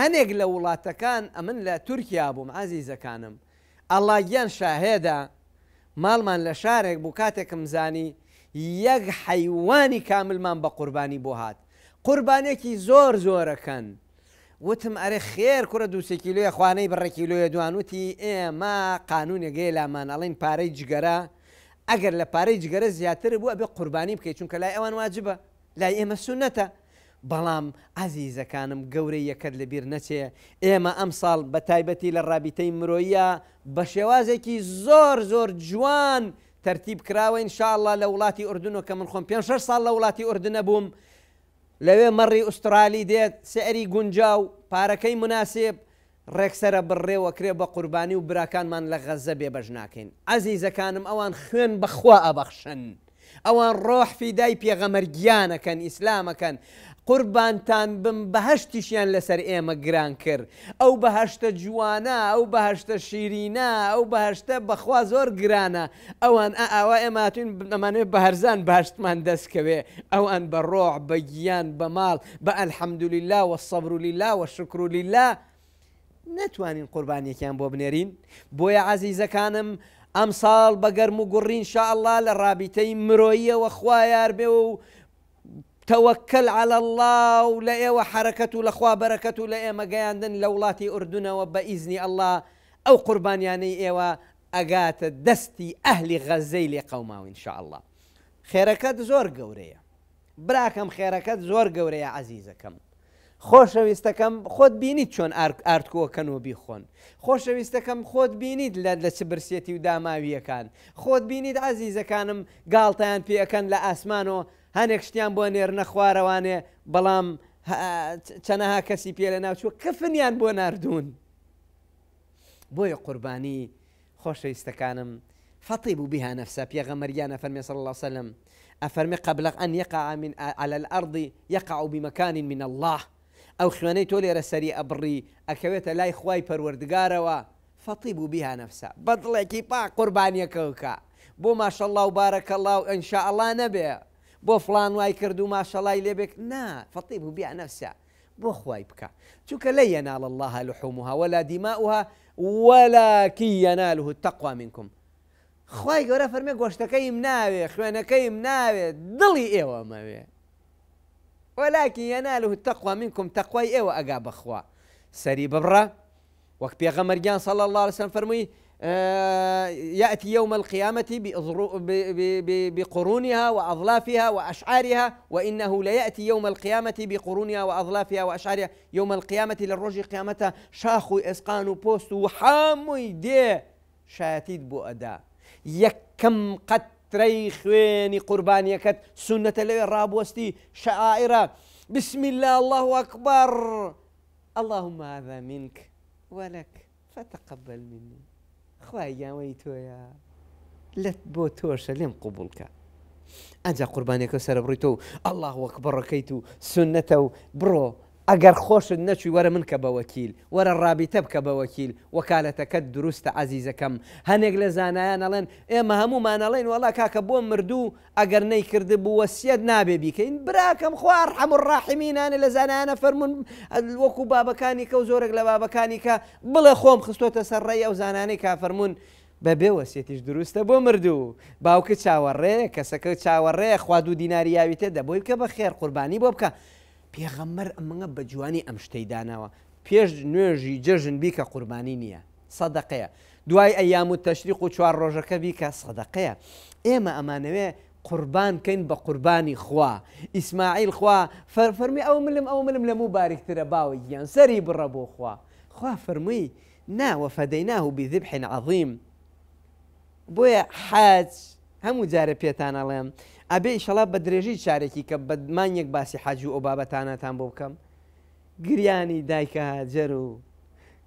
هەنێک لە وڵاتەکان ئەمن لە تورکیا بووم ئازیزەکانم ئەڵا گیان شاهێدا ماڵمان لە شارێک بوو کاتێکم زانی یەک حیوانی کاملمان بە قوربانی بۆ هات قوربانێکی زۆر زۆرەکەن وتم ئەرێ خێر کوڕە دووسکیلوە خوانەی بڕێکیلوە دوانوتی ئێمە قانونێگەی لامان ئەڵین پارەی جگەرە ئەگەر لە پارەی جگەرە زیاتر بووە بێ قوربانی بکەیت چونکە لای ئەوان واجبە لای ئێمە سونەتە بەڵام ئازیزەکانم گەورەی یەکەت لەبیر نەچێ ئێمە ئەم ساڵ بە تایبەتی لە ڕابیتەی مرۆیە بە شێوازێکی زۆر زۆر جوان تەرتیب کراوە انشاءله لە وڵاتی ئوردنەوە کە من خۆم پێ ش ساڵ لە وڵاتی ئوردنە بووم لەوێ مەڕی ئوسترالی دێت سعری گونجاو پارەکەی مناسب ڕێکسرە بڕێوەکرێ بە قوربانی و براکانمان لە غەزە بێبەژ ناکەین ئازیزەکانم ئەوان خوێن بەخوا ئەبەخشن. ئەوان ڕۆح فیدای پێغەمەرگیانەکەن ئیسلامەکەن قوربانتان بم بەهشتیشیان لەسەر ئێمە گران کرد ئەو بەهشتە جوانە ئەو بەهشتە شیرینە ئەو بەهشتە بەخوا زۆر گرانە ئەوان ئاوا ئێماتون ئەمانێت بە هەرزان باشتمان دەستکەوێ ئەوان بە ڕۆح بە گیان بە ماڵ بە ئەلحەمدولیلا وە سەبرولیلا وە شکرولیلا نەتوانین قوربانیەکیان بۆ بنێرین بۆیە عزیزەکانم ئەم ساڵ بەگەرم و گوڕین شاءله لە ڕابیتەی مرۆییەوە خوایار بێ و تەوەکەل على الله و لە ئێوە حرەکەت و لەخوا بەرەکەت و لە ئێمە گەیاندن لە وڵاتی ئوردونەوە بە ئیزنی ئەله ئەو قوربانیانەی ئێوە ئەگاتە دەستی ئەهلی غەزەی لێ قەوماوین شاءله خێرەکەت زۆر گەورەیە براکەم خێرەکەت زۆر گەورەیە عزیزەکەم خۆشەویستەکەم خۆت بینیت چۆن ئارتکۆکەن و بیخۆن خۆشەویستەکەم خۆت بینیت لە چ برسێتی و داماویەکان خۆت بینیت عزیزەکانم گاڵتەیان پێەکەن لە ئاسمانەوە هەنێک شتیان بۆ نێرنە خوارەوانێ بەڵام چەنەها کەسی پێ لە ناوچوە کەفنیان بۆ نردوون بۆیە قوربانی خۆشەویستەکانم فەتی بوو بها نەفسە پێغەمەریانە فەرمی سەڵ الله سەلم ئەفەرمی قبلق ئەن یقع من على الأرض يقع بمكان من الله ئەو خوێنەی تۆ لێرە سەری ئەبڕی ئەکەوێتە لای خوای پەروەردگارەوە فەتی بوو بها نەفسە بەدڵێکی پا قوربانیەکەوکە بۆ ماشەله و بارەکەڵاو ئەنشاءله نەبێ بو فلان كردو ما شاء الله لێبێک نا فطيب بيع نفسه بو خواي بكا شوك لا ينال الله لحومها ولا دماؤها ولكن يناله التقوى منكم خواي خوای گەورە فەرمێ گۆشتەکەیم ناوێ خوێنەکەیم دلي دڵی ئێوە ولكن يناله التقوى منكم منکم ايوا ئێوە ئەگا سري سەری ببڕە وەک پێغەمەرگیان صلى الله عليه وسلم فرمي آه، ياتي يوم القيامه بقرونها واظلافها واشعارها وانه لياتي يوم القيامه بقرونها واظلافها واشعارها يوم القيامه للرجل قيامتها شاخو اسقان بوست وحامو دي شاتيد بو ادا يكم قد تري قربان يكت سنة اللي الراب وستي شعائرة بسم الله الله أكبر اللهم هذا منك ولك فتقبل مني خی یاوەی تۆیە لەت بۆ تۆشە لێم قوبولکە ئەجا قوربانێکە سرە بڕیتەوە و ئەله وەک بڕەکەیت و سنەتە و بڕۆ ئەگەر خۆشت نەچوی وەرە من کە بەوەکیل وەرە ڕابیتە بکە بەوەکیل وەکالەتەکەت دروستە عزیزەکەم هەنێک لە زانایان ئەڵێن ئێمە هەمومانەڵێن وڵا کاکە بۆ مردوو ئەگەر نەیکرد بوو وەسیەت نابێ بیکەین براکەم خوار هەموو ڕاحیمینانە لە زانایانە فەرمونون وەکو بابەکانی کە و زۆرێک لە بابەکانی کە بڵێ خۆم خستۆتە سەرڕێی ئەو زانانەی کافەرمونون. بەبێ وەسێتیش دروستە بۆ مردوو باوکە چاوەڕێ کەسەکە چاوەڕێ خوا دوو دیناریاوی تێ دەبیت کە بە خێر قوربانی بۆ بکە پیغمبر ئەمەە بجوانی جوانی ئەم پیش پێش نوێژی جەژن بیکە قربانی نیا صدقه دوای ایام و تەشریق و چوار ڕۆژەکە بیکە سەدەقەیە ئێمە ئەمانەوێ قوربان کەین بە خوا اسماعيل خوا فرمي او ملم او ملم لە مبارێکترە باوە گیان سەری بڕە خوا خوا فرمي نا وفديناه بذبح عظيم بويا حاج هەموو جارە پێتان ئەڵێم ئەبێ ئیشەڵا بە درێژی چارێکی کە بەدمانیەک باسی حەج و ئۆ بابەتانەتان بۆ بکەم گریانی دایکە جەر و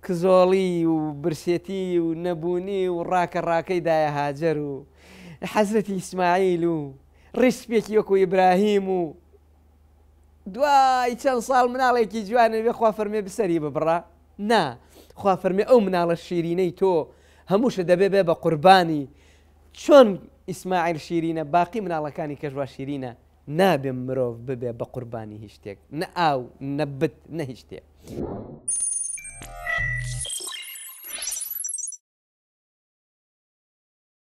کزۆڵی و برسێتی و نەبوونی و ڕاکە ڕاکەی دایە هاجر و حەزرەتی ئیسماعیل و ڕیسپێکی وەکو ئیبراهیم و دوای چەند ساڵ مناڵێکی جوانە بێ خوا فەرمێ بسەری ببڕە نا خوا فەرمێ ئەو مناڵە شیرینەی تۆ هەمووشە دەبێ بێ بە قوربانی چۆن ئیسماعیل شیرینە باقی مناڵەکانی کەژوا شیرینە نابێ مرۆڤ ببێ بە قوربانی هیچ شتێک نە ئاو نەبت نە هیچ شتێک.